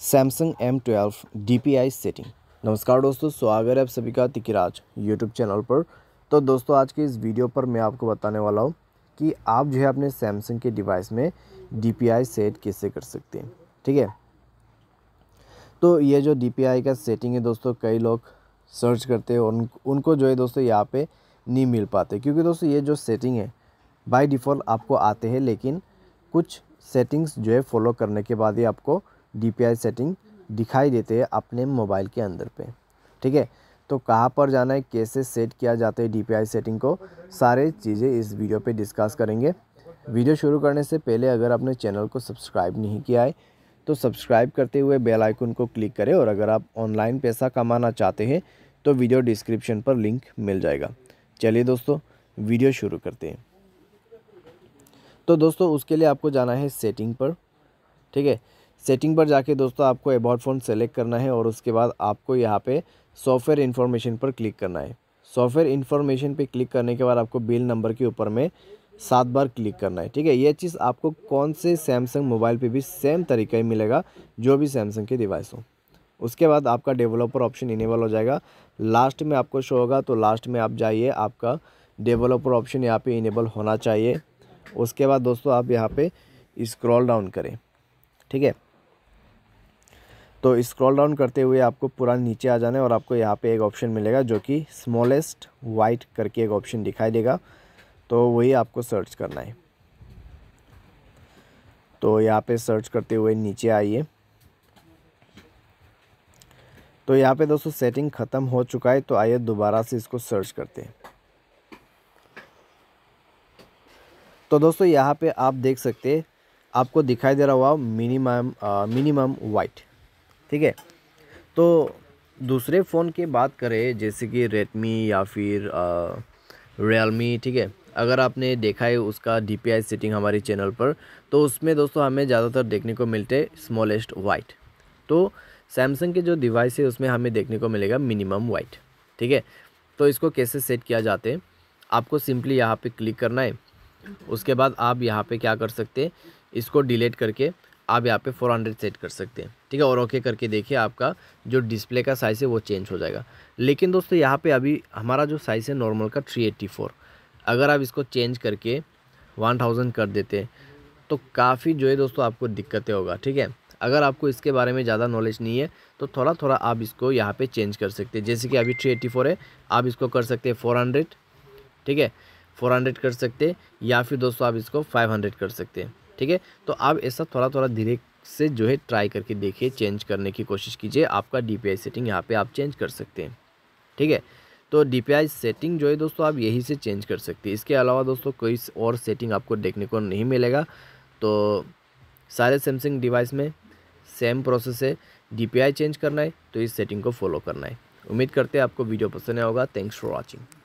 Samsung M twelve D P I setting नमस्कार दोस्तों स्वागत है आप सभी का तिकिराज यूट्यूब चैनल पर तो दोस्तों आज के इस वीडियो पर मैं आपको बताने वाला हूँ कि आप जो है अपने सैमसंग के डिवाइस में डी पी आई सेट कैसे कर सकते हैं ठीक है तो ये जो डी पी आई का सेटिंग है दोस्तों कई लोग सर्च करते हैं उन उनको जो है दोस्तों यहाँ पे नहीं मिल पाते क्योंकि दोस्तों ये जो सेटिंग है बाई डिफ़ॉल्ट आपको आते हैं लेकिन कुछ सेटिंग्स जो है फॉलो करने के बाद ही आपको डी सेटिंग दिखाई देते हैं अपने मोबाइल के अंदर पे ठीक है तो कहाँ पर जाना है कैसे सेट किया जाता है डी सेटिंग को सारे चीज़ें इस वीडियो पे डिस्कस करेंगे वीडियो शुरू करने से पहले अगर आपने चैनल को सब्सक्राइब नहीं किया है तो सब्सक्राइब करते हुए बेल आइकन को क्लिक करें और अगर आप ऑनलाइन पैसा कमाना चाहते हैं तो वीडियो डिस्क्रिप्शन पर लिंक मिल जाएगा चलिए दोस्तों वीडियो शुरू करते हैं तो दोस्तों उसके लिए आपको जाना है सेटिंग पर ठीक है सेटिंग पर जाके दोस्तों आपको अबाउट फ़ोन सेलेक्ट करना है और उसके बाद आपको यहाँ पे सॉफ्टवेयर इन्फॉर्मेशन पर क्लिक करना है सॉफ्टवेयर इन्फॉर्मेशन पे क्लिक करने के बाद आपको बिल नंबर के ऊपर में सात बार क्लिक करना है ठीक है ये चीज़ आपको कौन से सैमसंग मोबाइल पे भी सेम तरीके ही मिलेगा जो भी सैमसंग के डिवाइस हो उसके बाद आपका डेवलपर ऑप्शन इनेबल हो जाएगा लास्ट में आपको शो होगा तो लास्ट में आप जाइए आपका डेवलपर ऑप्शन यहाँ पे इनेबल होना चाहिए उसके बाद दोस्तों आप यहाँ पे स्क्रॉल डाउन करें ठीक है तो स्क्रॉल डाउन करते हुए आपको पूरा नीचे आ जाना है और आपको यहाँ पे एक ऑप्शन मिलेगा जो कि स्मॉलेस्ट वाइट करके एक ऑप्शन दिखाई देगा तो वही आपको सर्च करना है तो यहाँ पे सर्च करते हुए नीचे आइए तो यहाँ पे दोस्तों सेटिंग ख़त्म हो चुका है तो आइए दोबारा से इसको सर्च करते हैं तो दोस्तों यहाँ पे आप देख सकते आपको दिखाई दे रहा हुआ मिनिमम मिनिमम वाइट ठीक है तो दूसरे फ़ोन की बात करें जैसे कि रेडमी या फिर रियलमी ठीक है अगर आपने देखा है उसका डी पी आई सेटिंग हमारे चैनल पर तो उसमें दोस्तों हमें ज़्यादातर देखने को मिलते स्मॉलेस्ट वाइट तो सैमसंग के जो डिवाइस है उसमें हमें देखने को मिलेगा मिनिमम वाइट ठीक है तो इसको कैसे सेट किया जाते हैं आपको सिंपली यहाँ पे क्लिक करना है उसके बाद आप यहाँ पे क्या कर सकते हैं इसको डिलीट करके आप यहाँ पे 400 सेट कर सकते हैं ठीक है और ओके करके देखिए आपका जो डिस्प्ले का साइज़ है वो चेंज हो जाएगा लेकिन दोस्तों यहाँ पे अभी हमारा जो साइज़ है नॉर्मल का 384 अगर आप इसको चेंज करके 1000 कर देते तो काफ़ी जो है दोस्तों आपको दिक्कतें होगा ठीक है अगर आपको इसके बारे में ज़्यादा नॉलेज नहीं है तो थोड़ा थोड़ा आप इसको यहाँ पर चेंज कर सकते हैं जैसे कि अभी थ्री है आप इसको कर सकते हैं फोर ठीक है फोर कर सकते हैं या फिर दोस्तों आप इसको फाइव कर सकते हैं ठीक है तो आप ऐसा थोड़ा थोड़ा धीरे से जो है ट्राई करके देखिए चेंज करने की कोशिश कीजिए आपका डी सेटिंग यहाँ पर आप चेंज कर सकते हैं ठीक है तो डी सेटिंग जो है दोस्तों आप यही से चेंज कर सकते हैं इसके अलावा दोस्तों कोई और सेटिंग आपको देखने को नहीं मिलेगा तो सारे सैमसंग डिवाइस में सेम प्रोसेस है डी चेंज करना है तो इस सेटिंग को फॉलो करना है उम्मीद करते हैं आपको वीडियो पसंद आया होगा थैंक्स फॉर वॉचिंग